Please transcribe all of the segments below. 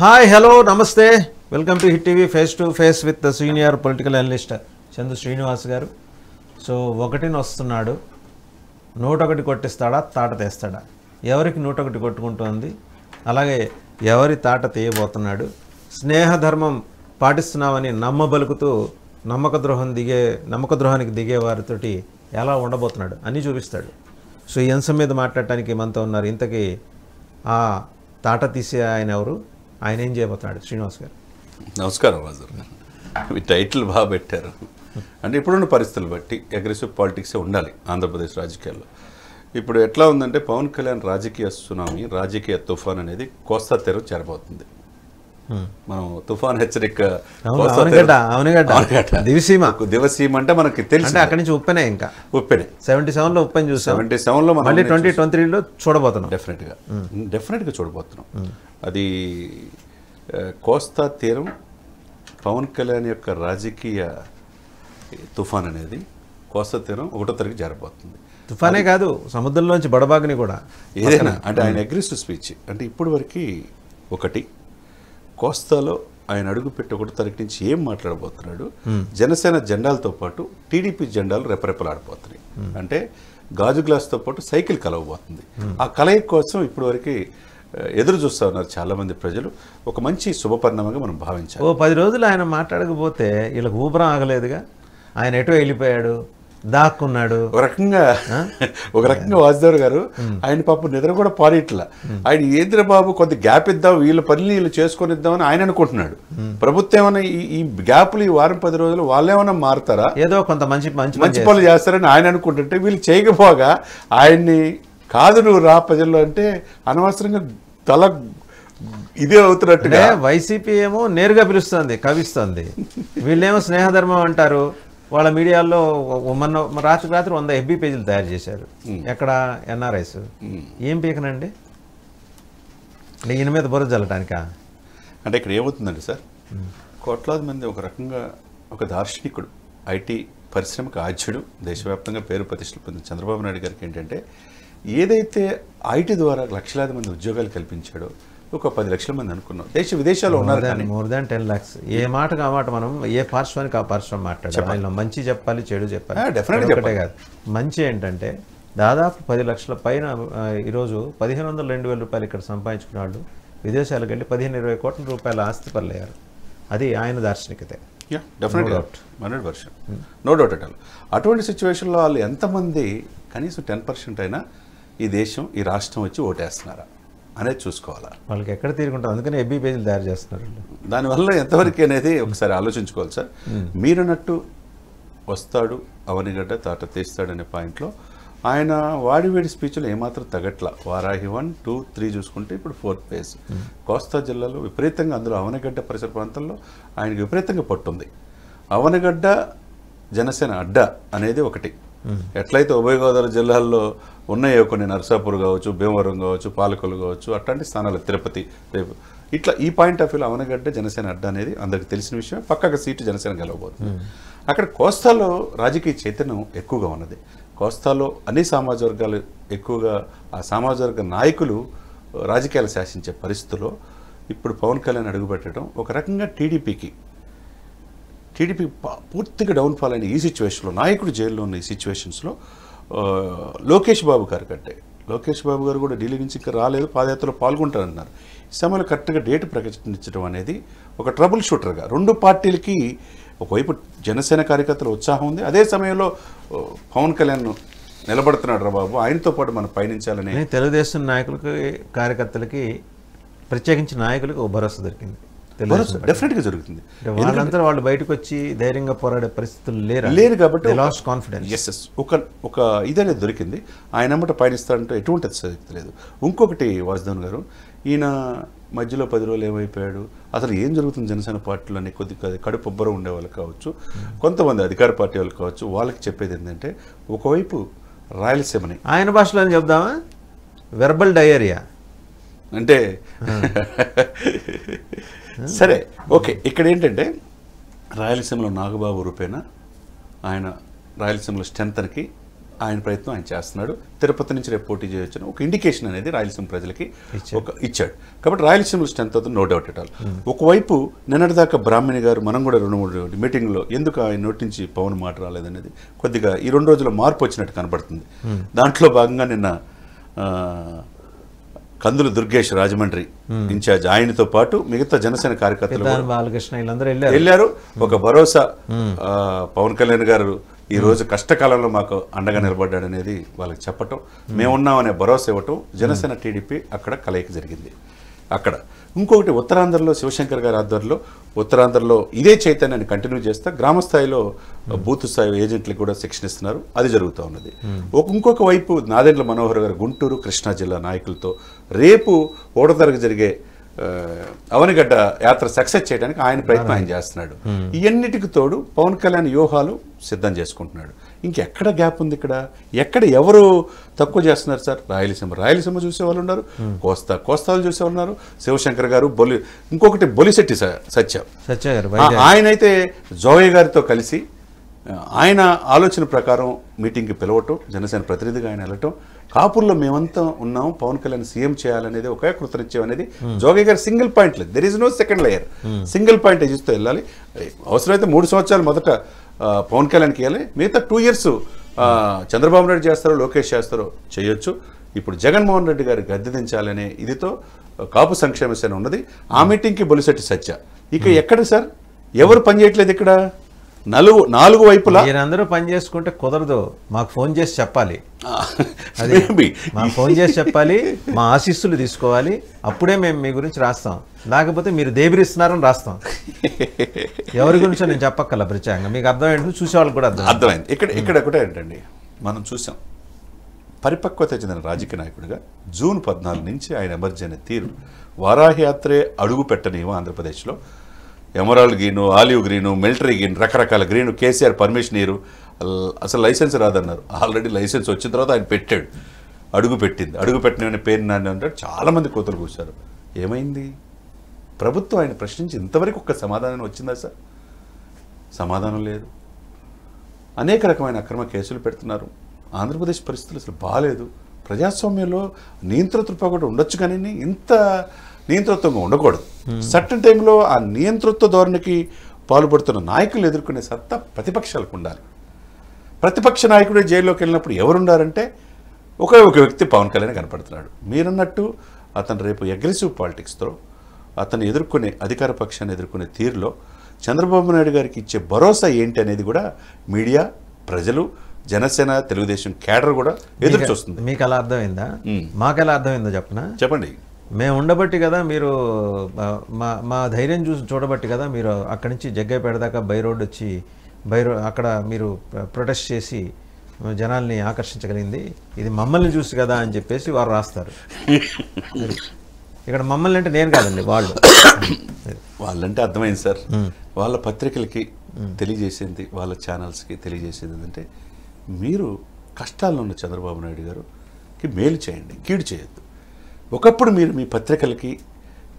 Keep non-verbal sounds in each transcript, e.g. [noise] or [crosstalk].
Hi hello నమస్తే welcome to hit TV face to face with the senior political analyst Chandu Srinivas garu so ఒకటిని వస్తున్నాడు నూటొకటి కొట్టిస్తాడా తాట తీస్తాడా ఎవరికి నూటొకటి కొట్టుకుంటుంది అలాగే ఎవరి తాట తీయబోతున్నాడు స్నేహధర్మం పాటిస్తున్నామని నమ్మబలుకుతూ నమ్మక ద్రోహం దిగే నమ్మక ద్రోహానికి దిగే వారితోటి ఎలా ఉండబోతున్నాడు అని చూపిస్తాడు సో ఈ అంశం మీద మాట్లాడటానికి మనతో ఉన్నారు ఇంతకీ ఆ తాట తీసే ఆయన ఎవరు ఆయన ఏం చేయబోతున్నాడు శ్రీనివాస్ గారు నమస్కారం రాజు మీ టైటిల్ బాగా పెట్టారు అంటే ఇప్పుడున్న పరిస్థితులు బట్టి అగ్రెసివ్ పాలిటిక్సే ఉండాలి ఆంధ్రప్రదేశ్ రాజకీయాల్లో ఇప్పుడు ఎట్లా ఉందంటే పవన్ కళ్యాణ్ రాజకీయ సునామీ రాజకీయ తుఫాన్ అనేది కోస్తా తెరవ చేరబోతుంది మనం తుఫాన్ హెచ్చరిక దివసీమ దివసీమ అంటే మనకి తెలుసు అక్కడి నుంచి ఉప్పెనే ఇంకా ఉప్పెనే సెవెంటీ సెవెన్ లో ఉప్పెన్ చూసాం సెవెంటీ సెవెన్ లో మళ్ళీ ట్వంటీ ట్వంటీ త్రీలో చూడబోతున్నాం డెఫినెట్ గా డెఫినెట్ గా చూడబోతున్నాం అది కోస్తా తీరం పవన్ కళ్యాణ్ యొక్క రాజకీయ తుఫాన్ అనేది కోస్తా తీరం ఒకటో తరగతి జారిపోతుంది తుఫానే కాదు సముద్రంలోంచి బడబాగ్ని కూడా ఏదైనా అంటే ఆయన అగ్రిస్ట్ స్పీచ్ అంటే ఇప్పటివరకు ఒకటి కోస్తాలో ఆయన అడుగు పెట్టకూడదు తనకి నుంచి ఏం మాట్లాడబోతున్నాడు జనసేన జెండాలతో పాటు టీడీపీ జెండాలు రెపరెపలాడిపోతున్నాయి అంటే గాజు గ్లాస్తో పాటు సైకిల్ కలవబోతుంది ఆ కలయి కోసం ఇప్పటివరకు ఎదురు చూస్తూ ఉన్నారు చాలామంది ప్రజలు ఒక మంచి శుభపరిణామంగా మనం భావించాలి ఓ పది రోజులు ఆయన మాట్లాడకపోతే వీళ్ళకి ఊపరం ఆగలేదుగా ఆయన ఎటు వెళ్ళిపోయాడు దాక్కున్నాడు ఒక రకంగా ఒక రకంగా వాసుదేవ్ గారు ఆయన పాప నిద్ర కూడా పారేట్ల ఆయన ఏంద్ర బాబు కొంత గ్యాప్ ఇద్దాం వీళ్ళ పనులు వీళ్ళు చేసుకొని ఇద్దామని ఆయన అనుకుంటున్నాడు ప్రభుత్వం ఏమైనా ఈ గ్యాప్లు ఈ వారం పది రోజులు వాళ్ళేమైనా మారుతారా ఏదో కొంత మంచి మంచి మంచి పనులు చేస్తారని ఆయన అనుకుంటుంటే వీళ్ళు చేయకపోగా ఆయన్ని కాదు నువ్వు రా ప్రజల్లో అంటే అనవసరంగా తల ఇదే అవుతున్నట్టుగా వైసీపీ ఏమో నేరుగా పిలుస్తుంది కవిస్తుంది వీళ్ళేమో స్నేహధర్మం అంటారు వాళ్ళ మీడియాలో మొన్న రాత్రి రాత్రి వంద ఎఫ్బి పేజీలు తయారు చేశారు ఎక్కడ ఎన్ఆర్ఐస్ ఏం పీకనండి ఈయన మీద బుర్ర జల్లటానికా అంటే ఇక్కడ ఏమవుతుందండి సార్ కోట్లాది మంది ఒక రకంగా ఒక దార్శనికుడు ఐటీ పరిశ్రమకు ఆధ్యుడు దేశవ్యాప్తంగా పేరు ప్రతిష్టలు పొందిన చంద్రబాబు నాయుడు గారికి ఏంటంటే ఏదైతే ఐటీ ద్వారా లక్షలాది మంది ఉద్యోగాలు కల్పించాడో ఒక పది లక్షల మంది అనుకున్నాం దేశ విదేశాల్లో ఉన్నారు మోర్ దాన్ టెన్ లాక్స్ ఏ మాట ఆ మాట మనం ఏ పార్శ్వానికి ఆ పార్శ్వం మాట్లాడాలి మంచి చెప్పాలి చెడు చెప్పాలి ఒకటే కాదు మంచి ఏంటంటే దాదాపు పది లక్షల పైన ఈరోజు పదిహేను వందల రెండు వేల రూపాయలు ఇక్కడ సంపాదించుకున్న వాళ్ళు విదేశాలకు వెళ్ళి పదిహేను ఇరవై కోట్ల రూపాయల ఆస్తి పల్లయ్యారు అది ఆయన దార్శనికతే నో డౌట్ అట్ ఆల్ అటువంటి సిచ్యువేషన్లో వాళ్ళు ఎంతమంది కనీసం టెన్ పర్సెంట్ అయినా ఈ దేశం ఈ రాష్ట్రం వచ్చి ఓటేస్తున్నారా అనేది చూసుకోవాలి వాళ్ళకి ఎక్కడ తీరుకుంటారు అందుకని ఎబ్బీ పేజీలు తయారు చేస్తున్నారు దానివల్ల ఎంతవరకు అనేది ఒకసారి ఆలోచించుకోవాలి సార్ మీరున్నట్టు వస్తాడు అవనిగడ్డ తాట తీస్తాడనే పాయింట్లో ఆయన వాడివేడి స్పీచ్లు ఏమాత్రం తగట్ల వారాహి వన్ టూ త్రీ చూసుకుంటే ఇప్పుడు ఫోర్త్ ఫేజ్ కోస్తా జిల్లాలో విపరీతంగా అందులో అవనగడ్డ పరిసర ప్రాంతంలో ఆయనకు విపరీతంగా పట్టుంది అవనగడ్డ జనసేన అడ్డ అనేది ఒకటి ఎట్లయితే ఉభయ గోదావరి జిల్లాల్లో ఉన్నాయో కొన్ని నర్సాపూర్ కావచ్చు భీమవరం కావచ్చు పాలకొలు కావచ్చు అట్లాంటి స్థానాలు తిరుపతి రేపు ఇట్లా ఈ పాయింట్ ఆఫ్ వ్యూలో అవనగడ్డ జనసేన అడ్డ అనేది అందరికి తెలిసిన విషయం పక్కకు సీటు జనసేన గెలవబోతుంది అక్కడ కోస్తాలో రాజకీయ చైతన్యం ఎక్కువగా ఉన్నది కోస్తాలో అన్ని సామాజిక వర్గాలు ఎక్కువగా ఆ సామాజిక వర్గ నాయకులు రాజకీయాలు శాసించే పరిస్థితుల్లో ఇప్పుడు పవన్ కళ్యాణ్ అడుగుపెట్టడం ఒక రకంగా టీడీపీకి టీడీపీ పూర్తిగా డౌన్ఫాల్ అయిన ఈ సిచ్యువేషన్లో నాయకుడు జైల్లో ఉన్న ఈ సిచ్యువేషన్స్లో లోకేష్ బాబు గారు కట్టే లోకేష్ బాబు గారు కూడా ఢిల్లీ నుంచి ఇక్కడ రాలేదు పాదయాత్రలో పాల్గొంటారన్నారు ఈ సమయంలో కరెక్ట్గా డేట్ ప్రకటించడం అనేది ఒక ట్రబుల్ షూటర్గా రెండు పార్టీలకి ఒకవైపు జనసేన కార్యకర్తల ఉత్సాహం ఉంది అదే సమయంలో పవన్ కళ్యాణ్ నిలబడుతున్నాడు రా బాబు ఆయనతో పాటు మనం పయనించాలని తెలుగుదేశం నాయకులకి కార్యకర్తలకి ప్రత్యేకించి నాయకులకు భరోసా దొరికింది డెఫినెట్ గా జరుగుతుంది వాళ్ళందరూ వాళ్ళు బయటకు వచ్చి ధైర్యంగా పోరాడే పరిస్థితులు లేరు లేరు కాబట్టి లాస్ట్ కాన్ఫిడెన్స్ ఎస్ ఎస్ ఒక ఒక ఇదనే దొరికింది ఆయన అమ్మట పయనిస్తారంటే ఎటువంటి అతిశక్తి లేదు ఇంకొకటి వాసుదేవన్ గారు ఈయన మధ్యలో పది రోజులు ఏమైపోయాడు అసలు ఏం జరుగుతుంది జనసేన పార్టీలోనే కొద్ది కడుపు ఉబ్బరం ఉండే వాళ్ళు కావచ్చు కొంతమంది అధికార పార్టీ వాళ్ళు కావచ్చు వాళ్ళకి చెప్పేది ఏంటంటే ఒకవైపు రాయలసీమని ఆయన భాషలో చెప్దామా వెర్బల్ డయేరియా అంటే [laughs] సరే ఓకే ఇక్కడ ఏంటంటే రాయలసీమలో నాగబాబు రూపేణ ఆయన రాయలసీమలో స్ట్రెంతన్కి ఆయన ప్రయత్నం ఆయన చేస్తున్నాడు తిరుపతి నుంచి రేపు పోటీ చేయొచ్చు ఒక ఇండికేషన్ అనేది రాయలసీమ ప్రజలకి ఒక ఇచ్చాడు కాబట్టి రాయలసీమ స్ట్రెంత్ అవుతుంది నో డౌట్ ఎట్ ఆల్ ఒకవైపు నిన్నటిదాకా బ్రాహ్మణి గారు మనం కూడా రెండు మూడు మీటింగ్లో ఎందుకు ఆయన నోటి నుంచి పవన్ మాట రాలేదనేది కొద్దిగా ఈ రెండు రోజుల్లో మార్పు వచ్చినట్టు కనబడుతుంది దాంట్లో భాగంగా నిన్న కందుల దుర్గేష్ రాజమండ్రి ఇన్ఛార్జ్ ఆయనతో పాటు మిగతా జనసేన కార్యకర్తలు బాలకృష్ణ వెళ్ళారు ఒక భరోసా పవన్ కళ్యాణ్ గారు ఈ రోజు కష్టకాలంలో మాకు అండగా నిలబడ్డాడు అనేది వాళ్ళకి చెప్పటం మేమున్నామనే భరోసా ఇవ్వటం జనసేన టీడీపీ అక్కడ కలయిక జరిగింది అక్కడ ఇంకొకటి ఉత్తరాంధ్రలో శివశంకర్ గారి ఆధ్వర్యంలో ఉత్తరాంధ్రలో ఇదే చైతన్యాన్ని కంటిన్యూ చేస్తా గ్రామ స్థాయిలో బూత్ స్థాయి ఏజెంట్లకు కూడా శిక్షణ ఇస్తున్నారు అది జరుగుతూ ఉన్నది ఇంకొక వైపు నాదెండ్ల మనోహర్ గారు గుంటూరు కృష్ణా జిల్లా నాయకులతో రేపు ఒకటో జరిగే అవనిగడ్డ యాత్ర సక్సెస్ చేయడానికి ఆయన ప్రయత్నం ఆయన చేస్తున్నాడు ఇవన్నిటికి తోడు పవన్ కళ్యాణ్ వ్యూహాలు సిద్ధం చేసుకుంటున్నాడు ఇంకెక్కడ గ్యాప్ ఉంది ఇక్కడ ఎక్కడ ఎవరు తక్కువ చేస్తున్నారు సార్ రాయలసీమ రాయలసీమ చూసేవాళ్ళు ఉన్నారు కోస్తా కోస్తాలు చూసేవాళ్ళు ఉన్నారు శివశంకర్ గారు బొలి ఇంకొకటి బొలిశెట్టి సత్య సత్య గారు అయితే జోయ్ గారితో కలిసి ఆయన ఆలోచన ప్రకారం మీటింగ్కి పిలవటం జనసేన ప్రతినిధిగా ఆయన వెళ్ళటం కాపూర్లో మేమంతా ఉన్నాం పవన్ కళ్యాణ్ సీఎం చేయాలనేది ఒకే కృతనిత్యం అనేది జోగి గారు సింగిల్ పాయింట్ లేదు there is no second layer single point ఇస్తూ వెళ్ళాలి అవసరమైతే మూడు సంవత్సరాలు మొదట పవన్ కళ్యాణ్కి వెళ్ళాలి మిగతా టూ ఇయర్స్ చంద్రబాబు నాయుడు చేస్తారో లోకేష్ చేస్తారో చేయొచ్చు ఇప్పుడు జగన్మోహన్ రెడ్డి గారు గద్దెదించాలనే ఇదితో కాపు సంక్షేమ సేన ఉన్నది ఆ మీటింగ్కి బొలిసెట్టి సత్య ఇక ఎక్కడ సార్ ఎవరు పనిచేయట్లేదు ఇక్కడ నలుగు నాలుగు వైపులా మీరందరూ పని చేసుకుంటే కుదరదు మాకు ఫోన్ చేసి చెప్పాలి మాకు ఫోన్ చేసి చెప్పాలి మా ఆశీస్సులు తీసుకోవాలి అప్పుడే మేము మీ గురించి రాస్తాం లేకపోతే మీరు దేబిరిస్తున్నారని రాస్తాం ఎవరి గురించో నేను చెప్పక్కల ప్రత్యేకంగా మీకు అర్థం చూసేవాళ్ళు కూడా అర్థం అర్థమైంది ఇక్కడ ఇక్కడ ఒకటే ఏంటండి మనం చూసాం పరిపక్వత చెందిన రాజకీయ నాయకుడిగా జూన్ పద్నాలుగు నుంచి ఆయన ఎమర్జీ తీరు వారాహయాత్రే అడుగు పెట్టనేమో ఆంధ్రప్రదేశ్లో emerald green olive green military green రకరకాల గ్రీను కేసీఆర్ పర్మిషన్ ఇరు అసలు లైసెన్స్ రాదన్నారు ఆల్రెడీ లైసెన్స్ వచ్చిన తర్వాత ఆయన పెట్టాడు అడుగు పెట్టింది అడుగు పెట్టిన పేరు నాన్న చాలామంది కూతురు కూర్చారు ఏమైంది ప్రభుత్వం ఆయన ప్రశ్నించి ఇంతవరకు ఒక్క సమాధానం వచ్చిందా సార్ సమాధానం లేదు అనేక రకమైన అక్రమ కేసులు పెడుతున్నారు ఆంధ్రప్రదేశ్ పరిస్థితులు అసలు బాగాలేదు ప్రజాస్వామ్యంలో నియంత్రణ కూడా ఉండొచ్చు కానీ ఇంత నియంతృత్వంగా ఉండకూడదు hmm. సర్టన్ టైంలో ఆ నియంతృత్వ ధోరణికి పాల్పడుతున్న నాయకులు ఎదుర్కొనే సత్తా ప్రతిపక్షాలకు ఉండాలి ప్రతిపక్ష నాయకుడే జైల్లోకి వెళ్ళినప్పుడు ఎవరున్నారంటే ఒకే ఒక వ్యక్తి పవన్ కళ్యాణ్ కనపడుతున్నాడు మీరన్నట్టు అతను రేపు అగ్రెసివ్ పాలిటిక్స్తో అతను ఎదుర్కొనే అధికార పక్షాన్ని ఎదుర్కొనే తీరులో చంద్రబాబు నాయుడు గారికి ఇచ్చే భరోసా ఏంటి అనేది కూడా మీడియా ప్రజలు జనసేన తెలుగుదేశం కేడర్ కూడా ఎదురు చూస్తుంది మీకు అలా అర్థమైందా hmm. మాకు ఎలా అర్థమైందో చెప్పనా చెప్పండి మేము ఉండబట్టి కదా మీరు మా మా ధైర్యం చూసి చూడబట్టి కదా మీరు అక్కడి నుంచి జగ్గైపేట దాకా బై రోడ్ వచ్చి బై రోడ్ అక్కడ మీరు ప్రొటెస్ట్ చేసి జనాల్ని ఆకర్షించగలిగింది ఇది మమ్మల్ని చూసి కదా అని చెప్పేసి వారు రాస్తారు ఇక్కడ మమ్మల్ని అంటే నేను కాదండి వాళ్ళు వాళ్ళంటే అర్థమైంది సార్ వాళ్ళ పత్రికలకి తెలియజేసింది వాళ్ళ ఛానల్స్కి తెలియజేసేది ఏంటంటే మీరు కష్టాలను ఉన్న చంద్రబాబు నాయుడు గారుకి మేలు చేయండి కీడు చేయొద్దు ఒకప్పుడు మీరు మీ పత్రికలకి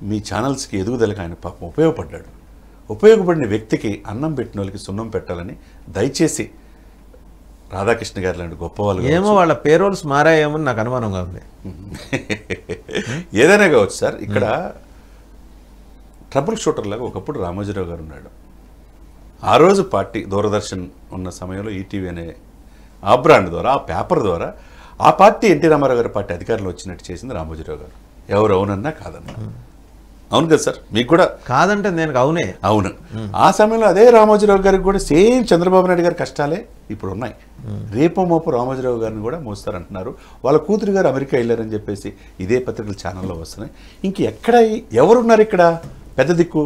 మీ ఛానల్స్కి ఎదుగుదలకు ఆయన పాపం ఉపయోగపడ్డాడు ఉపయోగపడిన వ్యక్తికి అన్నం పెట్టిన వాళ్ళకి సున్నం పెట్టాలని దయచేసి రాధాకృష్ణ గారు లాంటి గొప్ప వాళ్ళు ఏమో వాళ్ళ పేరోల్స్ మారాయేమో నాకు అనుమానంగా ఉంది [laughs] ఏదైనా కావచ్చు సార్ ఇక్కడ ట్రబుల్ షూటర్ లాగా ఒకప్పుడు రామోజీరావు గారు ఉన్నాడు ఆ రోజు పార్టీ దూరదర్శన్ ఉన్న సమయంలో ఈటీవీ అనే ఆ బ్రాండ్ ద్వారా ఆ పేపర్ ద్వారా ఆ పార్టీ ఎన్టీ రామారావు గారి పార్టీ అధికారంలో వచ్చినట్టు చేసింది రామోజీరావు గారు ఎవరు అవునన్నా కాదన్నా అవును కదా సార్ మీకు కూడా కాదంటే నేను అవునే అవును ఆ సమయంలో అదే రామోజీరావు గారికి కూడా సేమ్ చంద్రబాబు నాయుడు గారి కష్టాలే ఇప్పుడు ఉన్నాయి రేపో మోపు రామోజీరావు గారిని కూడా మోస్తారంటున్నారు వాళ్ళ కూతురు గారు అమెరికా వెళ్ళారని చెప్పేసి ఇదే పత్రికలు ఛానల్లో వస్తున్నాయి ఇంక ఎక్కడ ఎవరున్నారు ఇక్కడ పెద్ద దిక్కు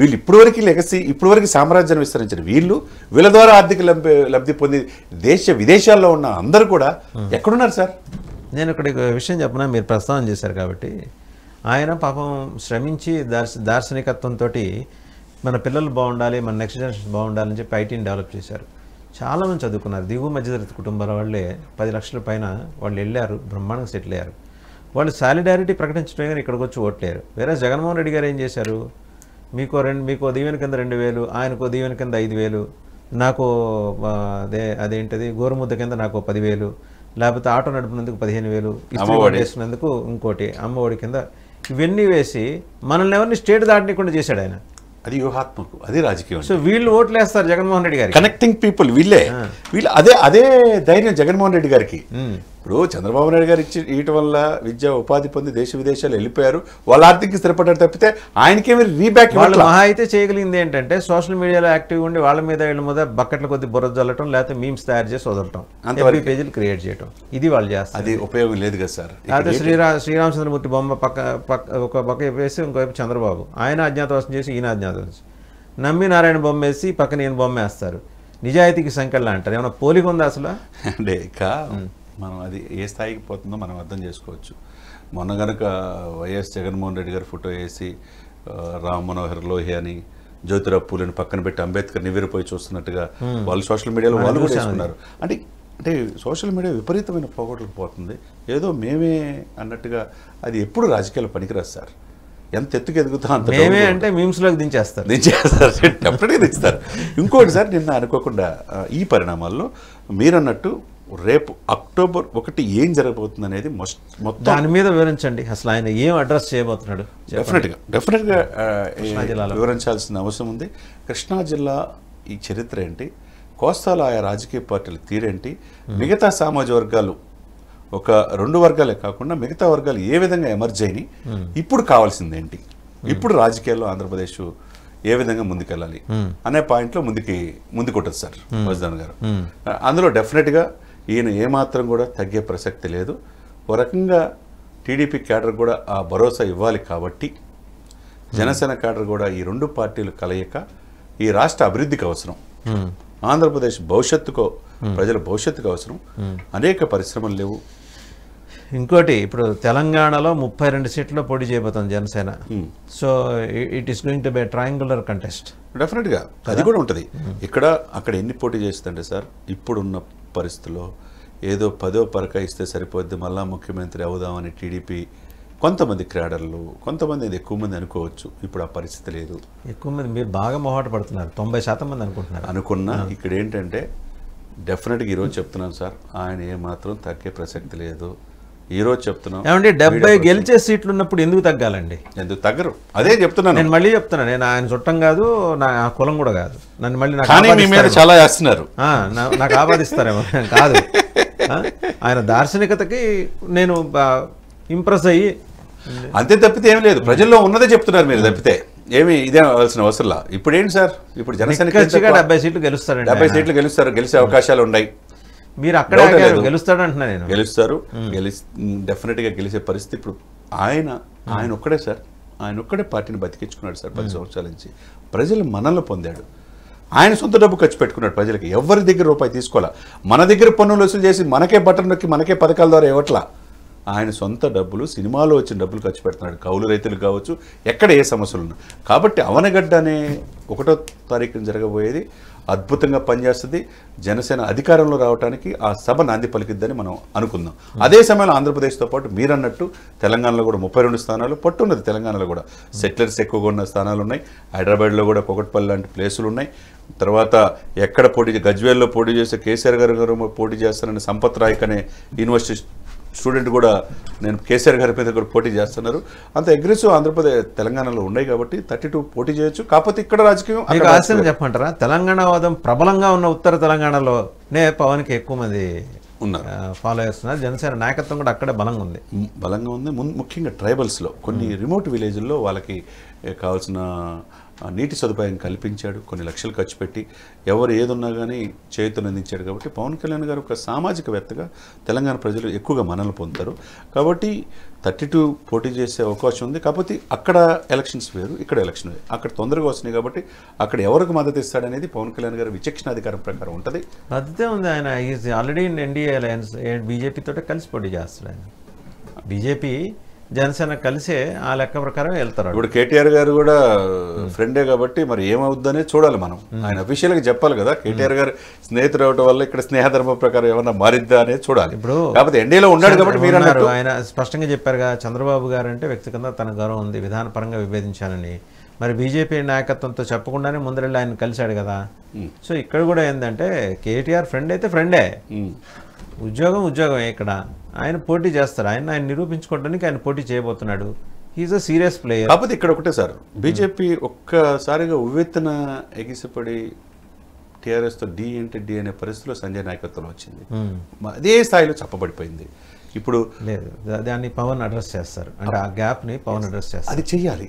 వీళ్ళు ఇప్పటివరకు లెగసీ ఇప్పటివరకు సామ్రాజ్యం విస్తరించిన వీళ్ళు వీళ్ళ ద్వారా ఆర్థిక లబ్ధి లబ్ధి పొంది దేశ విదేశాల్లో ఉన్న అందరూ కూడా ఎక్కడున్నారు సార్ నేను ఇక్కడ విషయం చెప్పిన మీరు ప్రస్తావన చేశారు కాబట్టి ఆయన పాపం శ్రమించి దార్శ దార్శనికత్వంతో మన పిల్లలు బాగుండాలి మన నెక్స్ట్ జనరేషన్ బాగుండాలని చెప్పి ఐటీని డెవలప్ చేశారు చాలామంది చదువుకున్నారు దిగువ మధ్యతరగతి కుటుంబాల వాళ్ళే పది లక్షల పైన వాళ్ళు వెళ్ళారు బ్రహ్మాండంగా సెటిల్ అయ్యారు వాళ్ళు సాలిడారిటీ ప్రకటించడమే కానీ ఇక్కడికి వచ్చి ఓట్లేరు వేరే జగన్మోహన్ రెడ్డి గారు ఏం చేశారు మీకు రెండు మీకు దీవెన కింద రెండు వేలు ఆయనకు దీవెన కింద ఐదు వేలు నాకు అదే అదేంటిది గోరుముద్ద కింద నాకు పదివేలు లేకపోతే ఆటో నడిపినందుకు పదిహేను వేలు వేసినందుకు ఇంకోటి అమ్మఒడి కింద ఇవన్నీ వేసి మనల్ని ఎవరిని స్టేట్ దాటనీయకుండా చేశాడు ఆయన అది వ్యూహాత్మకం అది రాజకీయం సో వీళ్ళు ఓట్లు వేస్తారు జగన్మోహన్ రెడ్డి గారు కనెక్టింగ్ పీపుల్ వీళ్ళే వీళ్ళు అదే అదే ధైర్యం జగన్మోహన్ రెడ్డి గారికి ఇప్పుడు చంద్రబాబు నాయుడు గారు ఇచ్చి ఇవ్వటం వల్ల విద్య ఉపాధి పొంది దేశ విదేశాలు వెళ్ళిపోయారు వాళ్ళ ఆర్థిక స్థిరపడ్డారు తప్పితే ఆయనకేమి రీబ్యాక్ వాళ్ళు మహా అయితే చేయగలిగింది ఏంటంటే సోషల్ మీడియాలో యాక్టివ్ ఉండి వాళ్ళ మీద వీళ్ళ మీద బకెట్ల కొద్ది బుర్ర జల్లటం లేకపోతే మీమ్స్ తయారు చేసి వదలటం అంతవరకు పేజీలు క్రియేట్ చేయటం ఇది వాళ్ళు చేస్తారు అది ఉపయోగం లేదు కదా సార్ అయితే శ్రీరా శ్రీరామచంద్రమూర్తి బొమ్మ పక్క పక్క ఒక పక్క వేసి ఇంకోవైపు చంద్రబాబు ఆయన అజ్ఞాతవాసం చేసి ఈయన అజ్ఞాతవాసం నమ్మి నారాయణ బొమ్మ వేసి పక్కన ఈయన బొమ్మ వేస్తారు నిజాయితీకి సంకెళ్ళ అంటారు ఏమైనా పోలిక ఉందా అసలు [laughs] అంటే మనం అది ఏ స్థాయికి పోతుందో మనం అర్థం చేసుకోవచ్చు మొన్న గనక వైఎస్ జగన్మోహన్ రెడ్డి గారు ఫోటో వేసి రామ్ మనోహర్ లోహి అని జ్యోతిరావు పూలని పక్కన పెట్టి అంబేద్కర్ నివ్వెరిపోయి చూస్తున్నట్టుగా వాళ్ళు సోషల్ మీడియాలో వాళ్ళు కూడా చేస్తున్నారు అంటే అంటే సోషల్ మీడియా విపరీతమైన పోగొట్లు పోతుంది ఏదో మేమే అన్నట్టుగా అది ఎప్పుడు రాజకీయాలు పనికిరాదు సార్ ఎంత ఎత్తుకు ఎదుగుతా అంత మేమే అంటే మీమ్స్లోకి దించేస్తారు దించేస్తారు డెఫినెట్గా [laughs] దించుతారు ఇంకోటి సార్ నిన్న అనుకోకుండా ఈ పరిణామాల్లో మీరన్నట్టు రేపు అక్టోబర్ ఒకటి ఏం జరగబోతుంది అనేది మొత్తం దాని మీద వివరించండి అసలు ఆయన ఏం అడ్రస్ చేయబోతున్నాడు డెఫినెట్గా డెఫినెట్గా వివరించాల్సిన అవసరం ఉంది కృష్ణా జిల్లా ఈ చరిత్ర ఏంటి కోస్తాలు ఆయా రాజకీయ పార్టీల తీరేంటి మిగతా సామాజిక వర్గాలు ఒక రెండు వర్గాలే కాకుండా మిగతా వర్గాలు ఏ విధంగా ఎమర్జ్ అయినాయి ఇప్పుడు కావాల్సిందేంటి ఇప్పుడు రాజకీయాల్లో ఆంధ్రప్రదేశ్ ఏ విధంగా ముందుకెళ్ళాలి అనే పాయింట్లో ముందుకి ముందుకొట్టదు సార్ మజ్దాన్ గారు అందులో డెఫినెట్గా ఈయన ఏమాత్రం కూడా తగ్గే ప్రసక్తి లేదు ఒక రకంగా టీడీపీ క్యాడర్ కూడా ఆ భరోసా ఇవ్వాలి కాబట్టి జనసేన క్యాడర్ కూడా ఈ రెండు పార్టీలు కలయిక ఈ రాష్ట్ర అభివృద్ధికి అవసరం ఆంధ్రప్రదేశ్ భవిష్యత్తుకు ప్రజల భవిష్యత్తుకు అవసరం అనేక పరిశ్రమలు లేవు ఇంకోటి ఇప్పుడు తెలంగాణలో ముప్పై రెండు సీట్లు పోటీ చేయబోతుంది Janasena so it is going to be triangular contest డెఫినెట్గా అది కూడా ఉంటుంది ఇక్కడ అక్కడ ఎన్ని పోటీ చేస్తుంటే సార్ ఇప్పుడున్న పరిస్థితుల్లో ఏదో పదో పరక ఇస్తే సరిపోద్ది మళ్ళా ముఖ్యమంత్రి అవుదామని టీడీపీ కొంతమంది క్రీడర్లు కొంతమంది అది ఎక్కువ మంది అనుకోవచ్చు ఇప్పుడు ఆ పరిస్థితి లేదు ఎక్కువ మంది మీరు బాగా మొహాట పడుతున్నారు తొంభై శాతం మంది అనుకుంటున్నారు అనుకున్నా ఇక్కడ ఏంటంటే డెఫినెట్గా ఈరోజు చెప్తున్నాను సార్ ఆయన ఏమాత్రం తగ్గే ప్రసక్తి లేదు ఈరోజు చెప్తున్నాం ఏమంటే డెబ్బై గెలిచే సీట్లు ఉన్నప్పుడు ఎందుకు తగ్గాలండి ఎందుకు తగ్గరు అదే చెప్తున్నాను నేను మళ్ళీ చెప్తున్నాను నేను ఆయన చుట్టం కాదు నా కులం కూడా కాదు నన్ను మళ్ళీ చాలా చేస్తున్నారు నాకు ఆపాదిస్తారేమో కాదు ఆయన దార్శనికతకి నేను ఇంప్రెస్ అయ్యి అంతే తప్పితే ఏమి లేదు ప్రజల్లో ఉన్నదే చెప్తున్నారు మీరు తప్పితే ఏమి ఇదే అవలసిన అవసరంలా ఇప్పుడు ఏంటి సార్ ఇప్పుడు జనసేన డెబ్బై సీట్లు గెలుస్తారు డెబ్బై సీట్లు గెలుస్తారు గెలిచే అవకాశాలు ఉన్నాయి మీరు అక్కడ గెలుస్తాడు అంటున్నా నేను గెలుస్తారు గెలిచి గా గెలిచే పరిస్థితి ఇప్పుడు ఆయన ఆయన ఒక్కడే సార్ ఆయన ఒక్కడే పార్టీని బతికించుకున్నాడు సార్ పది సంవత్సరాల నుంచి ప్రజలు మనల్ని పొందాడు ఆయన సొంత డబ్బు ఖర్చు పెట్టుకున్నాడు ప్రజలకి ఎవరి దగ్గర రూపాయి తీసుకోవాలా మన దగ్గర పన్నులు వసూలు చేసి మనకే బటన్ నొక్కి మనకే పథకాల ద్వారా ఇవ్వట్లా ఆయన సొంత డబ్బులు సినిమాలో వచ్చిన డబ్బులు ఖర్చు పెడుతున్నాడు కౌలు రైతులు కావచ్చు ఎక్కడ ఏ సమస్యలు ఉన్నాయి కాబట్టి అవనగడ్డ అనే ఒకటో తారీఖున జరగబోయేది అద్భుతంగా పనిచేస్తుంది జనసేన అధికారంలో రావడానికి ఆ సభ నాంది పలికిద్దని మనం అనుకుందాం అదే సమయంలో ఆంధ్రప్రదేశ్తో పాటు మీరన్నట్టు తెలంగాణలో కూడా ముప్పై రెండు స్థానాలు పట్టున్నది తెలంగాణలో కూడా సెటిలర్స్ ఎక్కువగా ఉన్న స్థానాలు ఉన్నాయి హైదరాబాద్లో కూడా కొకట్పల్లి లాంటి ప్లేసులు ఉన్నాయి తర్వాత ఎక్కడ పోటీ గజ్వేల్లో పోటీ చేస్తే కేసీఆర్ గారు గారు పోటీ చేస్తారని సంపత్ రాయక్ అనే యూనివర్సిటీ స్టూడెంట్ కూడా నేను కేసీఆర్ గారి మీద కూడా పోటీ చేస్తున్నారు అంత అగ్రెసివ్ ఆంధ్రప్రదేశ్ తెలంగాణలో ఉన్నాయి కాబట్టి థర్టీ టూ పోటీ చేయొచ్చు కాకపోతే ఇక్కడ రాజకీయం ఆశ్చర్యం చెప్పమంటారా వాదం ప్రబలంగా ఉన్న ఉత్తర తెలంగాణలో నే పవన్కి ఎక్కువ మంది ఉన్నారు ఫాలో చేస్తున్నారు జనసేన నాయకత్వం కూడా అక్కడే బలంగా ఉంది బలంగా ఉంది ముఖ్యంగా ట్రైబల్స్లో కొన్ని రిమోట్ విలేజ్ల్లో వాళ్ళకి కావాల్సిన నీటి సదుపాయం కల్పించాడు కొన్ని లక్షలు ఖర్చు పెట్టి ఎవరు ఏదున్నా కానీ అందించాడు కాబట్టి పవన్ కళ్యాణ్ గారు ఒక సామాజికవేత్తగా తెలంగాణ ప్రజలు ఎక్కువగా మనల్ని పొందుతారు కాబట్టి థర్టీ టూ పోటీ చేసే అవకాశం ఉంది కాకపోతే అక్కడ ఎలక్షన్స్ వేరు ఇక్కడ ఎలక్షన్ వేరు అక్కడ తొందరగా వస్తున్నాయి కాబట్టి అక్కడ ఎవరికి మద్దతు ఇస్తాడనేది పవన్ కళ్యాణ్ గారు విచక్షణాధికారం ప్రకారం ఉంటుంది మద్దతు ఉంది ఆయన ఈజ్ ఆల్రెడీ ఎన్డీఏ అలయన్స్ బీజేపీతో కలిసి పోటీ చేస్తాడు ఆయన బీజేపీ జనసేన కలిసే ఆ లెక్క ప్రకారం వెళ్తారు ఇప్పుడు కేటీఆర్ గారు కూడా ఫ్రెండే కాబట్టి మరి ఏమవుద్దనే చూడాలి మనం ఆయన గా చెప్పాలి కదా కేటీఆర్ గారు స్నేహితులు అవటం వల్ల ఇక్కడ స్నేహధర్మ ప్రకారం ఏమన్నా మారిద్దా అనేది చూడాలి ఇప్పుడు కాకపోతే ఎన్డీలో ఉన్నాడు కాబట్టి మీరు అన్నారు ఆయన స్పష్టంగా చెప్పారుగా చంద్రబాబు గారు అంటే వ్యక్తిగతంగా తన గౌరవం ఉంది పరంగా విభేదించాలని మరి బీజేపీ నాయకత్వంతో చెప్పకుండానే ముందరెళ్ళి ఆయన కలిశాడు కదా సో ఇక్కడ కూడా ఏంటంటే కేటీఆర్ ఫ్రెండ్ అయితే ఫ్రెండే ఉద్యోగం ఉద్యోగమే ఇక్కడ ఆయన పోటీ చేస్తారు ఆయన ఆయన నిరూపించుకోవడానికి ఆయన పోటీ చేయబోతున్నాడు హీఈస్ అ సీరియస్ ప్లేయర్ కాకపోతే ఇక్కడ ఒకటే సార్ బీజేపీ ఒక్కసారిగా ఉవ్వెత్తున ఎగిసిపడి టీఆర్ఎస్తో డి అంటే డి అనే పరిస్థితిలో సంజయ్ నాయకత్వం వచ్చింది hmm. అదే స్థాయిలో చెప్పబడిపోయింది ఇప్పుడు లేదు దాన్ని పవన్ అడ్రస్ చేస్తారు అంటే ఆ గ్యాప్ ని పవన్ అడ్రస్ చేస్తారు అది చెయ్యాలి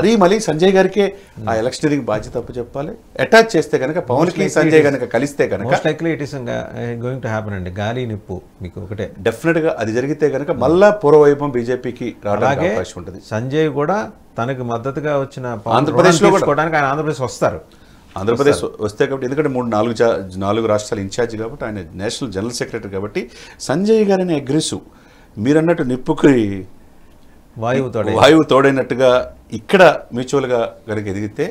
అది మళ్ళీ సంజయ్ గారికి ఆ ఎలక్షన్ hmm. బాధ్యత తప్పు చెప్పాలి అటాచ్ చేస్తే కనుక పవన్ కి సంజయ్ కనుక కలిస్తే కనుక most likely it is going to happen అండి గాలి నిప్పు మీకు ఒకటే డెఫినెట్ గా అది జరిగితే కనుక మళ్ళా పూర్వవైభవం బీజేపీకి రావడానికి అవకాశం ఉంటుంది సంజయ్ కూడా తనకు మద్దతుగా వచ్చిన ఆంధ్రప్రదేశ్ లో ఆయన ఆంధ్రప్రదేశ్ వస్తారు ఆంధ్రప్రదేశ్ వస్తే కాబట్టి ఎందుకంటే మూడు నాలుగు నాలుగు రాష్ట్రాల ఇన్ఛార్జ్ కాబట్టి ఆయన నేషనల్ జనరల్ సెక్రటరీ కాబట్టి సంజయ్ గారిని అగ్రెసివ్ మీరన్నట్టు నిప్పుకి వాయువు తోడే వాయువు తోడైనట్టుగా ఇక్కడ మ్యూచువల్గా కనుక ఎదిగితే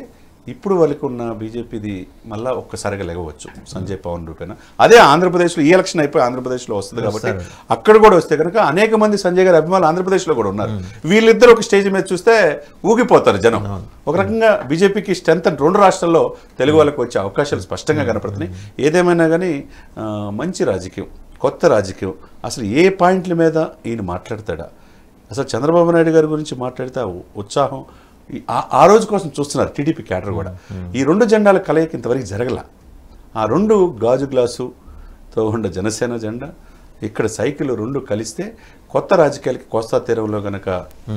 ఇప్పుడు వరకు ఉన్న బీజేపీది మళ్ళీ ఒక్కసారిగా లెగవచ్చు సంజయ్ పవన్ రూపేణ అదే ఆంధ్రప్రదేశ్లో ఈ ఎలక్షన్ అయిపోయి ఆంధ్రప్రదేశ్లో వస్తుంది కాబట్టి అక్కడ కూడా వస్తే కనుక అనేక మంది సంజయ్ గారి అభిమానులు ఆంధ్రప్రదేశ్లో కూడా ఉన్నారు వీళ్ళిద్దరు ఒక స్టేజ్ మీద చూస్తే ఊగిపోతారు జనం ఒక రకంగా బీజేపీకి స్ట్రెంత్ రెండు రాష్ట్రాల్లో తెలుగు వాళ్ళకి వచ్చే అవకాశాలు స్పష్టంగా కనపడుతున్నాయి ఏదేమైనా కానీ మంచి రాజకీయం కొత్త రాజకీయం అసలు ఏ పాయింట్ల మీద ఈయన మాట్లాడతాడా అసలు చంద్రబాబు నాయుడు గారి గురించి మాట్లాడితే ఉత్సాహం ఆ రోజు కోసం చూస్తున్నారు టీడీపీ క్యాడర్ కూడా ఈ రెండు జెండాల కలయిక ఇంతవరకు జరగల ఆ రెండు గాజు గ్లాసుతో ఉండ జనసేన జెండా ఇక్కడ సైకిల్ రెండు కలిస్తే కొత్త రాజకీయాలకి కోస్తా తీరంలో కనుక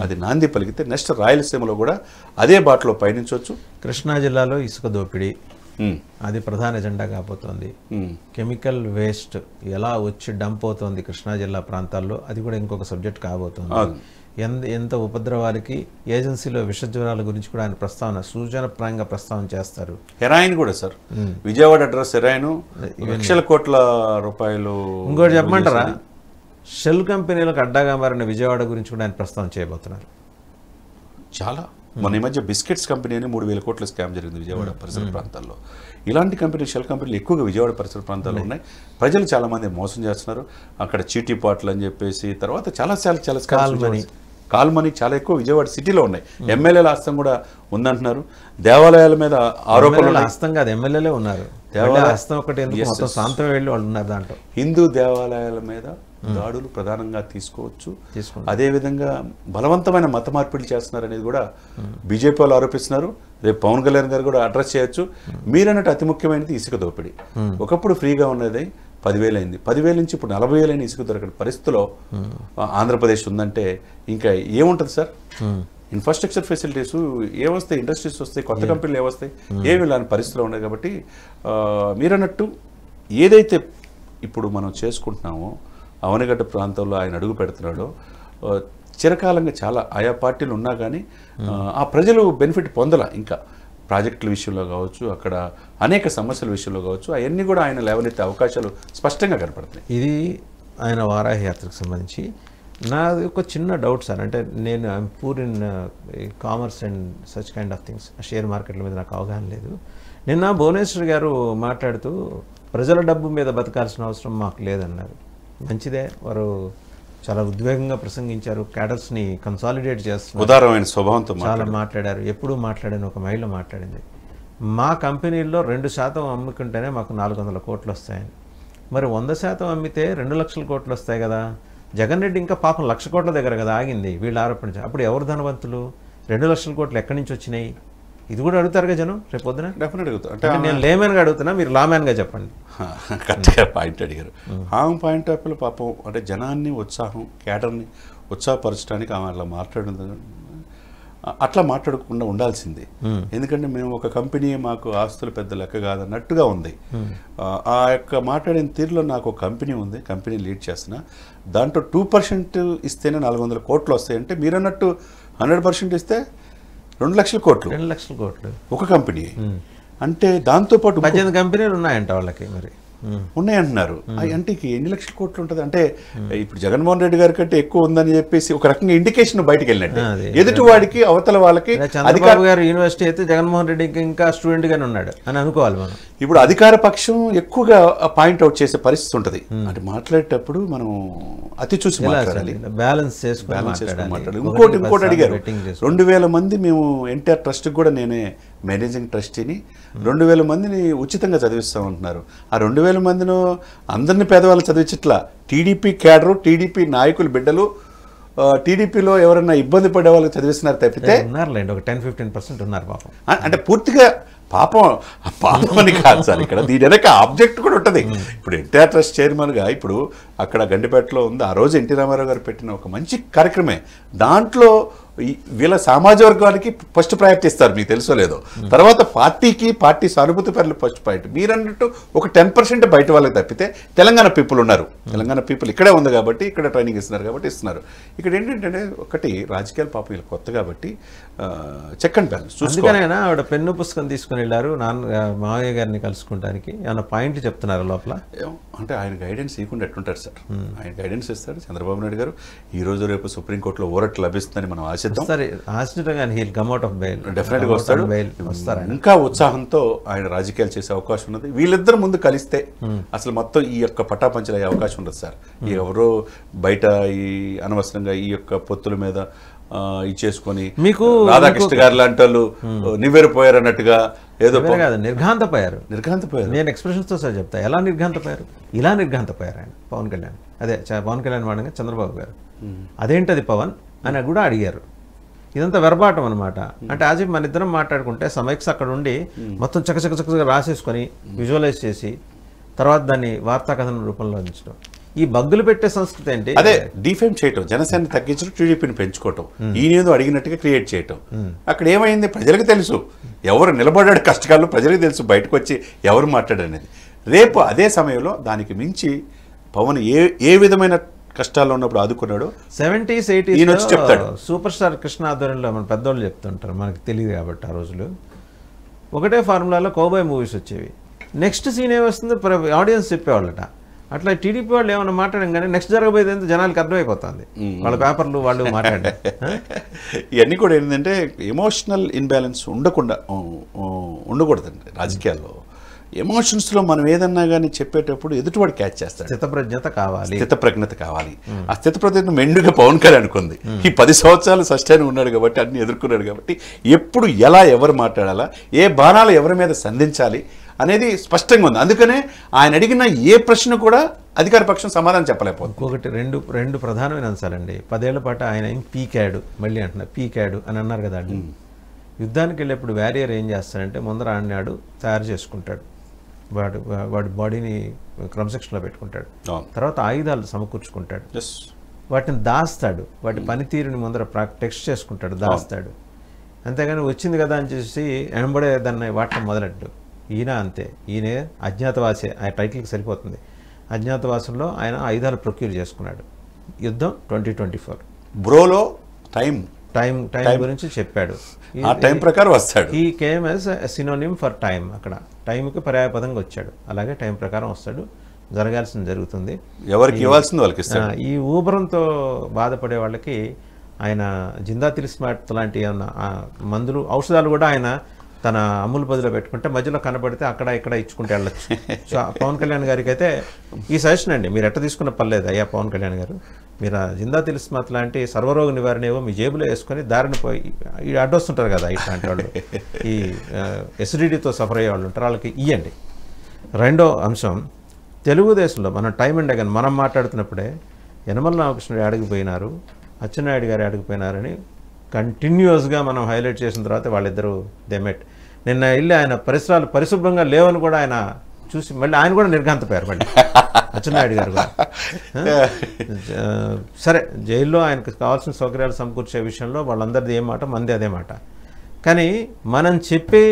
అది నాంది పలికితే నెక్స్ట్ రాయలసీమలో కూడా అదే బాటలో పయనించవచ్చు కృష్ణా జిల్లాలో ఇసుక దోపిడీ అది ప్రధాన జెండా కాబోతోంది కెమికల్ వేస్ట్ ఎలా వచ్చి డంప్ అవుతోంది కృష్ణా జిల్లా ప్రాంతాల్లో అది కూడా ఇంకొక సబ్జెక్ట్ కాబోతోంది ఎంత ఎంత ఉపద్రవాలకి ఏజెన్సీలో విషజ్వరాల గురించి కూడా ఆయన ప్రస్తావన సూచనప్రాయంగా ప్రస్తావన చేస్తారు హెరాయిన్ కూడా సార్ విజయవాడ అడ్రస్ హెరాయిన్ లక్షల కోట్ల రూపాయలు ఇంకోటి చెప్పమంటారా షెల్ కంపెనీలకు అడ్డాగా మారిన విజయవాడ గురించి కూడా ఆయన ప్రస్తావన చేయబోతున్నారు చాలా మన ఈ మధ్య బిస్కెట్స్ కంపెనీ అని మూడు వేల కోట్ల స్కామ్ జరిగింది విజయవాడ పరిసర ప్రాంతాల్లో ఇలాంటి కంపెనీ షెల్ కంపెనీలు ఎక్కువగా విజయవాడ పరిసర ప్రాంతాల్లో ఉన్నాయి ప్రజలు చాలామంది మోసం చేస్తున్నారు అక్కడ చీటీ పాట్లు అని చెప్పేసి తర్వాత చాలా చాలా చాలా స్కామ్స్ కాల్ మనీ చాలా ఎక్కువ విజయవాడ సిటీలో ఉన్నాయి ఎమ్మెల్యేల హస్తం కూడా ఉందంటున్నారు దేవాలయాల మీద ఆరోపణలు హస్తం కాదు ఎమ్మెల్యేలే ఉన్నారు దాంట్లో హిందూ దేవాలయాల మీద hmm. దాడులు ప్రధానంగా తీసుకోవచ్చు అదే విధంగా బలవంతమైన మత మార్పిడి చేస్తున్నారు అనేది కూడా hmm. బీజేపీ వాళ్ళు ఆరోపిస్తున్నారు రేపు పవన్ కళ్యాణ్ గారు కూడా అడ్రస్ చేయొచ్చు hmm. మీరన్నట్టు అతి ముఖ్యమైనది ఇసుక దోపిడి ఒకప్పుడు ఫ్రీగా ఉన్నది పదివేలు అయింది పదివేలు నుంచి ఇప్పుడు నలభై వేలైన ఇసుక దొరకని పరిస్థితిలో hmm. ఆంధ్రప్రదేశ్ ఉందంటే ఇంకా ఏముంటుంది సార్ ఇన్ఫ్రాస్ట్రక్చర్ ఫెసిలిటీస్ ఏమొస్తాయి ఇండస్ట్రీస్ వస్తాయి కొత్త కంపెనీలు ఏమొస్తాయి hmm. ఏమి లేని పరిస్థితిలో ఉన్నాయి కాబట్టి మీరన్నట్టు ఏదైతే ఇప్పుడు మనం చేసుకుంటున్నామో అవనగడ్డ ప్రాంతంలో ఆయన అడుగు పెడుతున్నాడో చిరకాలంగా చాలా ఆయా పార్టీలు ఉన్నా కానీ hmm. ఆ ప్రజలు బెనిఫిట్ పొందల ఇంకా ప్రాజెక్టుల విషయంలో కావచ్చు అక్కడ అనేక సమస్యల విషయంలో కావచ్చు అవన్నీ కూడా ఆయన లేవనెత్తే అవకాశాలు స్పష్టంగా కనపడుతున్నాయి ఇది ఆయన వారాహి యాత్రకు సంబంధించి నా ఒక చిన్న డౌట్ సార్ అంటే నేను I'm poor in commerce and such kind of things share మార్కెట్ల మీద నాకు అవగాహన లేదు నిన్న భువనేశ్వర్ గారు మాట్లాడుతూ ప్రజల డబ్బు మీద బతకాల్సిన అవసరం మాకు లేదన్నారు మంచిదే వారు చాలా ఉద్వేగంగా ప్రసంగించారు క్యాడర్స్ని కన్సాలిడేట్ చేస్తున్నారు ఉదారమైన స్వభావంతో చాలా మాట్లాడారు ఎప్పుడూ మాట్లాడని ఒక మహిళ మాట్లాడింది మా కంపెనీల్లో రెండు శాతం అమ్ముకుంటేనే మాకు నాలుగు వందల కోట్లు వస్తాయని మరి వంద శాతం అమ్మితే రెండు లక్షల కోట్లు వస్తాయి కదా జగన్ రెడ్డి ఇంకా పాపం లక్ష కోట్ల దగ్గర కదా ఆగింది వీళ్ళు ఆరోపించారు అప్పుడు ఎవరు ధనవంతులు రెండు లక్షల కోట్లు ఎక్కడి నుంచి వచ్చినాయి ఇది కూడా అడుగుతారుగా జనం రేపు పొద్దున డెఫినెట్ అడుగుతా అంటే నేను లేమెన్గా అడుగుతున్నా మీరు లామెన్గా చెప్పండి కరెక్ట్గా పాయింట్ అడిగారు ఆమె పాయింట్ ఆఫ్ పాపం అంటే జనాన్ని ఉత్సాహం కేటర్ని ఉత్సాహపరచడానికి ఆమె అలా మాట్లాడిన అట్లా మాట్లాడకుండా ఉండాల్సింది ఎందుకంటే మేము ఒక కంపెనీ మాకు ఆస్తులు పెద్ద లెక్క కాదన్నట్టుగా ఉంది ఆ యొక్క మాట్లాడిన తీరులో నాకు ఒక కంపెనీ ఉంది కంపెనీ లీడ్ చేస్తున్న దాంట్లో టూ పర్సెంట్ ఇస్తేనే నాలుగు వందల కోట్లు వస్తాయంటే మీరు అన్నట్టు హండ్రెడ్ పర్సెంట్ ఇస్తే రెండు లక్షల కోట్లు రెండు లక్షల కోట్లు ఒక కంపెనీ అంటే దాంతోపాటు పద్దెనిమిది కంపెనీలు ఉన్నాయంట వాళ్ళకి మరి ఉన్నాయంటున్నారు అంటే ఎన్ని లక్షల కోట్లు ఉంటుంది అంటే ఇప్పుడు జగన్మోహన్ రెడ్డి గారి కంటే ఎక్కువ ఉందని చెప్పేసి ఒక రకంగా ఇండికేషన్ బయటకు వెళ్ళినట్టు ఎదుటి వాడికి అవతల వాళ్ళకి అధికారి గారు యూనివర్సిటీ అయితే జగన్మోహన్ రెడ్డి ఇంకా స్టూడెంట్ గానే ఉన్నాడు అని అనుకోవాలి మనం ఇప్పుడు అధికార పక్షం ఎక్కువగా పాయింట్ అవుట్ చేసే పరిస్థితి ఉంటుంది hmm. అంటే మాట్లాడేటప్పుడు మనం అతి చూసి మాట్లాడాలి బ్యాలెన్స్ చేసి బ్యాలెన్స్ మాట్లాడాలి ఇంకోటి ఇంకోటి అడిగారు రెండు వేల మంది మేము ఎన్టీఆర్ ట్రస్ట్కి కూడా నేనే మేనేజింగ్ ట్రస్టీని hmm. రెండు వేల మందిని ఉచితంగా చదివిస్తామంటున్నారు ఆ రెండు వేల మందిలో అందరిని పేదవాళ్ళు చదివించట్లా టీడీపీ క్యాడరు టీడీపీ నాయకులు బిడ్డలు టీడీపీలో ఎవరైనా ఇబ్బంది పడే వాళ్ళు చదివిస్తున్నారు తప్పితే ఉన్నారులేండి ఒక టెన్ ఫిఫ్టీన్ పర్సెంట్ ఉన్నారు పాపం అంటే పూర్తిగా పాపం పాపం అని కాదు సార్ ఇక్కడ దీని వెనక ఆబ్జెక్ట్ కూడా ఉంటుంది ఇప్పుడు ఎన్టీఆర్ ట్రస్ట్ చైర్మన్గా ఇప్పుడు అక్కడ గండిపేటలో ఉంది ఆ రోజు ఎన్టీ రామారావు గారు పెట్టిన ఒక మంచి కార్యక్రమే దాంట్లో వీళ్ళ సామాజిక వర్గానికి ఫస్ట్ ప్రయారిటీ ఇస్తారు మీకు తెలుసో లేదో తర్వాత పార్టీకి పార్టీ సానుభూతి పేర్లు ఫస్ట్ ప్రయారిటీ మీరు అన్నట్టు ఒక టెన్ పర్సెంట్ బయట వాళ్ళకి తప్పితే తెలంగాణ పీపుల్ ఉన్నారు తెలంగాణ పీపుల్ ఇక్కడే ఉంది కాబట్టి ఇక్కడ ట్రైనింగ్ ఇస్తున్నారు కాబట్టి ఇస్తున్నారు ఇక్కడ ఏంటంటే ఒకటి రాజకీయాలు పాపం వీళ్ళు కొత్త కాబట్టి చెక్ అండ్ బ్యాలెన్స్ అందుకనైనా ఆవిడ పెన్ను పుస్తకం తీసుకుని వెళ్ళారు నాన్న మావయ్య గారిని కలుసుకోవడానికి ఏమైనా పాయింట్ చెప్తున్నారు లోపల అంటే ఆయన గైడెన్స్ ఇవ్వకుండా ఎట్టుంటారు సార్ ఆయన గైడెన్స్ ఇస్తారు చంద్రబాబు నాయుడు గారు ఈ రోజు రేపు సుప్రీంకోర్టులో ఓరట్ లభిస్తుందని మనం ఆశిద్దాం సరే ఆశించడం కానీ he'll come out of bail డెఫినెట్గా వస్తాడు వస్తారు ఇంకా ఉత్సాహంతో ఆయన రాజకీయాలు చేసే అవకాశం ఉన్నది వీళ్ళిద్దరు ముందు కలిస్తే అసలు మొత్తం ఈ యొక్క పటాపంచలు అయ్యే అవకాశం ఉండదు సార్ ఎవరో బయట ఈ అనవసరంగా ఈ యొక్క పొత్తుల మీద ఇచ్చేసుకొని మీకు రాధాకృష్ణ గారు లాంటి వాళ్ళు నివ్వెరిపోయారు అన్నట్టుగా ఏదో కాదు నిర్ఘాంతపోయారు నిర్ఘాంతపోయారు నేను ఎక్స్ప్రెషన్స్తో సార్ చెప్తా ఎలా నిర్ఘాంతపోయారు ఇలా నిర్ఘాంతపోయారు ఆయన పవన్ కళ్యాణ్ అదే పవన్ కళ్యాణ్ వాడంగా చంద్రబాబు గారు అదేంటది పవన్ అని కూడా అడిగారు ఇదంతా వెరబాటం అనమాట అంటే ఆజీ మన ఇద్దరం మాట్లాడుకుంటే సమైక్స్ అక్కడ ఉండి మొత్తం చకచక చకచక రాసేసుకొని విజువలైజ్ చేసి తర్వాత దాన్ని వార్తా కథన రూపంలో అందించడం ఈ బగ్గులు పెట్టే సంస్కృతి అంటే అదే డిఫేమ్ చేయటం జనసేన తగ్గించడం టీడీపీని పెంచుకోవటం hmm. ఈయనేదో అడిగినట్టుగా క్రియేట్ చేయటం hmm. అక్కడ ఏమైంది ప్రజలకు తెలుసు ఎవరు నిలబడ్డాడు కష్టకాలంలో ప్రజలకు తెలుసు బయటకు వచ్చి ఎవరు మాట్లాడనేది రేపు అదే సమయంలో దానికి మించి పవన్ ఏ ఏ విధమైన కష్టాలు ఉన్నప్పుడు ఆదుకున్నాడు సెవెంటీస్ ఎయిటీస్ చెప్తాడు సూపర్ స్టార్ కృష్ణ ఆధ్వర్యంలో మన పెద్దోళ్ళు చెప్తుంటారు మనకు తెలియదు కాబట్టి ఆ రోజులు ఒకటే ఫార్ములాలో కోబాయ్ మూవీస్ వచ్చేవి నెక్స్ట్ సీన్ ఏమొస్తుంది ఆడియన్స్ చెప్పేవాళ్ళట అట్లా టీడీపీ వాళ్ళు ఏమైనా మాట్లాడడం కానీ నెక్స్ట్ జరగబోయేది ఏంటో జనాలకు అర్థమైపోతుంది వాళ్ళ పేపర్లు వాళ్ళు మాట్లాడే [laughs] ఇవన్నీ కూడా ఏంటంటే ఎమోషనల్ ఇన్బ్యాలెన్స్ ఉండకుండా ఉండకూడదండి రాజకీయాల్లో ఎమోషన్స్లో మనం ఏదన్నా కానీ చెప్పేటప్పుడు ఎదుటివాడు క్యాచ్ చేస్తాడు స్థితప్రజ్ఞత కావాలి స్థితప్రజ్ఞత కావాలి ఆ స్థితప్రజ్ఞత మెండుగా పవన్ కళ్యాణ్ అనుకుంది ఈ పది సంవత్సరాలు సస్టైన్ ఉన్నాడు కాబట్టి అన్ని ఎదుర్కొన్నాడు కాబట్టి ఎప్పుడు ఎలా ఎవరు మాట్లాడాలా ఏ బాణాలు ఎవరి మీద సంధించాలి అనేది స్పష్టంగా ఉంది అందుకనే ఆయన అడిగిన ఏ ప్రశ్న కూడా అధికార పక్షం సమాధానం చెప్పలేకపోతుంది ఇంకొకటి రెండు రెండు ప్రధానమైన అంశాలండి పదేళ్ల పాటు ఆయన ఏం పీకాడు మళ్ళీ అంటున్నారు పీకాడు అని అన్నారు కదా అండి యుద్ధానికి వెళ్ళేప్పుడు వ్యారియర్ ఏం చేస్తాడంటే ముందర ఆడినాడు తయారు చేసుకుంటాడు వాడు వాడి బాడీని క్రమశిక్షణలో పెట్టుకుంటాడు తర్వాత ఆయుధాలు సమకూర్చుకుంటాడు వాటిని దాస్తాడు వాటి పనితీరుని ముందర ప్రాక్టెక్స్ చేసుకుంటాడు దాస్తాడు అంతేగాని వచ్చింది కదా అని చేసి వెంబడే దాన్ని వాటిని మొదలెట్టు ఈయన అంతే ఈయన అజ్ఞాతవాసే ఆయన టైటిల్కి సరిపోతుంది అజ్ఞాతవాసంలో ఆయన ఆయుధాలు ప్రొక్యూర్ చేసుకున్నాడు యుద్ధం ట్వంటీ ట్వంటీ ఫోర్ బ్రోలో టైం టైం టైం గురించి చెప్పాడు ఆ టైం ప్రకారం వస్తాడు ఈ came as synonym for time అక్కడ టైంకి పర్యాయపదంగా వచ్చాడు అలాగే టైం ప్రకారం వస్తాడు జరగాల్సింది జరుగుతుంది ఎవరికి ఇవ్వాల్సింది వాళ్ళకి ఈ ఊబరంతో బాధపడే వాళ్ళకి ఆయన జిందా తిలిస్మాట్ లాంటి మందులు ఔషధాలు కూడా ఆయన తన అమూల్ బదులు పెట్టుకుంటే మధ్యలో కనబడితే అక్కడ ఇక్కడ ఇచ్చుకుంటే వెళ్ళచ్చు [laughs] సో పవన్ కళ్యాణ్ గారికి అయితే ఈ సజెషన్ అండి మీరు ఎట్ట తీసుకున్న పర్లేదు అయ్యా పవన్ కళ్యాణ్ గారు మీరు జిందా తెలిసిమాత్ లాంటి సర్వరోగ నివారణ ఏవో మీ జేబులో వేసుకొని దారిని పోయి ఈ అడ్డొస్తుంటారు కదా ఇట్లాంటి వాళ్ళు ఈ ఎసిడిటీతో సఫర్ అయ్యే వాళ్ళు ఉంటారు వాళ్ళకి ఇవ్వండి రెండో అంశం తెలుగుదేశంలో మనం టైం అండ్ అగన్ మనం మాట్లాడుతున్నప్పుడే యనమల రామకృష్ణుడు అడిగిపోయినారు అచ్చెన్నాయుడు గారు అడిగిపోయినారని కంటిన్యూస్గా మనం హైలైట్ చేసిన తర్వాత వాళ్ళిద్దరూ దెమెట్ నిన్న వెళ్ళి ఆయన పరిసరాలు పరిశుభ్రంగా లేవని కూడా ఆయన చూసి మళ్ళీ ఆయన కూడా నిర్ఘాంతపోయారు మళ్ళీ అచ్చెన్నాయుడు గారు [laughs] సరే జైల్లో ఆయనకు కావాల్సిన సౌకర్యాలు సమకూర్చే విషయంలో వాళ్ళందరిది ఏ మాట మంది అదే మాట కానీ మనం చెప్పి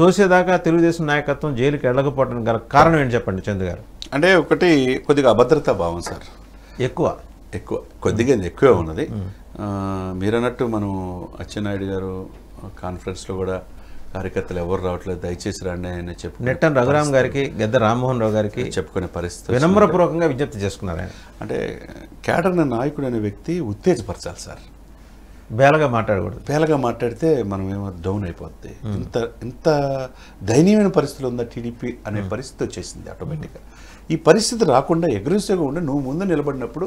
తోసేదాకా తెలుగుదేశం నాయకత్వం జైలుకి వెళ్ళకపోవడానికి గల కారణం ఏంటి చెప్పండి చందు గారు అంటే ఒకటి కొద్దిగా అభద్రతా భావం సార్ ఎక్కువ ఎక్కువ కొద్దిగా ఎక్కువే ఉన్నది మీరన్నట్టు మనం అచ్చెన్నాయుడు గారు కాన్ఫరెన్స్లో కూడా కార్యకర్తలు ఎవరు రావట్లేదు దయచేసి రండి ఆయన చెప్పు నెట్టన్ రఘురామ్ గారికి గద్ద రామ్మోహన్ రావు గారికి చెప్పుకునే పరిస్థితి వినమ్రపూర్వకంగా విజ్ఞప్తి చేసుకున్నారు ఆయన అంటే కేటర్ నాయకుడు అనే వ్యక్తి ఉత్తేజపరచాలి సార్ బేలగా మాట్లాడకూడదు బేలగా మాట్లాడితే మనం ఏమో డౌన్ అయిపోద్ది ఇంత ఇంత దయనీయమైన పరిస్థితులు ఉందా టీడీపీ అనే పరిస్థితి వచ్చేసింది ఆటోమేటిక్గా ఈ పరిస్థితి రాకుండా ఎగ్రెసివ్గా నువ్వు ముందు నిలబడినప్పుడు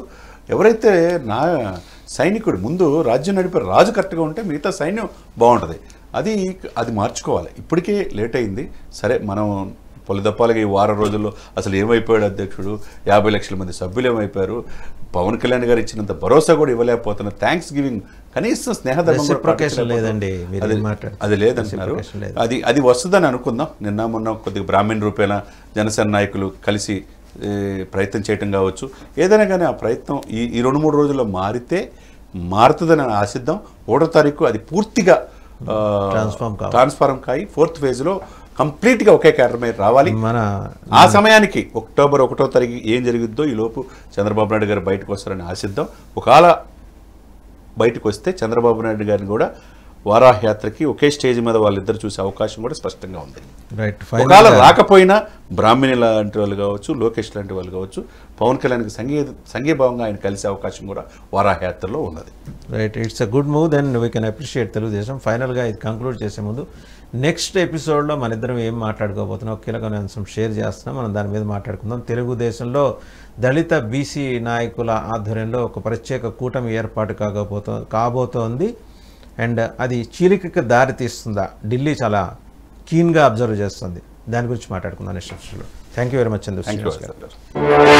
ఎవరైతే నా సైనికుడు ముందు రాజ్యం నడిపే రాజు కరెక్ట్గా ఉంటే మిగతా సైన్యం బాగుంటుంది అది అది మార్చుకోవాలి ఇప్పటికే లేట్ అయింది సరే మనం పొలిదప్పాలకి ఈ వారం రోజుల్లో అసలు ఏమైపోయాడు అధ్యక్షుడు యాభై లక్షల మంది సభ్యులు ఏమైపోయారు పవన్ కళ్యాణ్ గారు ఇచ్చినంత భరోసా కూడా ఇవ్వలేకపోతున్నా థ్యాంక్స్ గివింగ్ కనీసం స్నేహధర్మం లేదండి అది లేదంటున్నారు అది అది వస్తుందని అనుకుందాం నిన్న మొన్న కొద్దిగా బ్రాహ్మణ్ రూపేణ జనసేన నాయకులు కలిసి ప్రయత్నం చేయటం కావచ్చు ఏదైనా కానీ ఆ ప్రయత్నం ఈ ఈ రెండు మూడు రోజుల్లో మారితే మారుతుందని ఆశిద్దాం ఒకటో తారీఖు అది పూర్తిగా ట్రాన్స్ఫార్మ్ ట్రాన్స్ఫార్మ్ కాయి ఫోర్త్ ఫేజ్లో కంప్లీట్గా ఒకే క్యాడర్ రావాలి మన ఆ సమయానికి అక్టోబర్ ఒకటో తారీఖు ఏం జరిగిద్దో ఈలోపు చంద్రబాబు నాయుడు గారు బయటకు వస్తారని ఆశిద్దాం ఒకవేళ బయటకు వస్తే చంద్రబాబు నాయుడు గారిని కూడా వారాహయాత్రకి ఒకే స్టేజ్ మీద వాళ్ళిద్దరు చూసే అవకాశం కూడా స్పష్టంగా ఉంది ఒకవేళ uh, రాకపోయినా బ్రాహ్మణి లాంటి వాళ్ళు కావచ్చు లోకేష్ లాంటి వాళ్ళు కావచ్చు పవన్ కళ్యాణ్కి సంఘీయ సంఘీభావంగా ఆయన కలిసే అవకాశం కూడా వారాహయాత్రలో ఉన్నది right it's a good move then we can appreciate Telugu Desam ఫైనల్గా ఇది కంక్లూడ్ చేసే ముందు నెక్స్ట్ ఎపిసోడ్లో మన ఇద్దరం ఏం మాట్లాడుకోబోతున్నాం ఒక కీలకమైన అంశం షేర్ చేస్తున్నాం మనం దాని మీద మాట్లాడుకుందాం తెలుగుదేశంలో దళిత బీసీ నాయకుల ఆధ్వర్యంలో ఒక ప్రత్యేక కూటమి ఏర్పాటు కాకపోతు కాబోతోంది అండ్ అది చీలికకి దారి తీస్తుందా ఢిల్లీ చాలా కీన్గా అబ్జర్వ్ చేస్తుంది దాని గురించి మాట్లాడుకుందాం నెక్స్ట్ ఎపిసోడ్లో thank you very much Chandra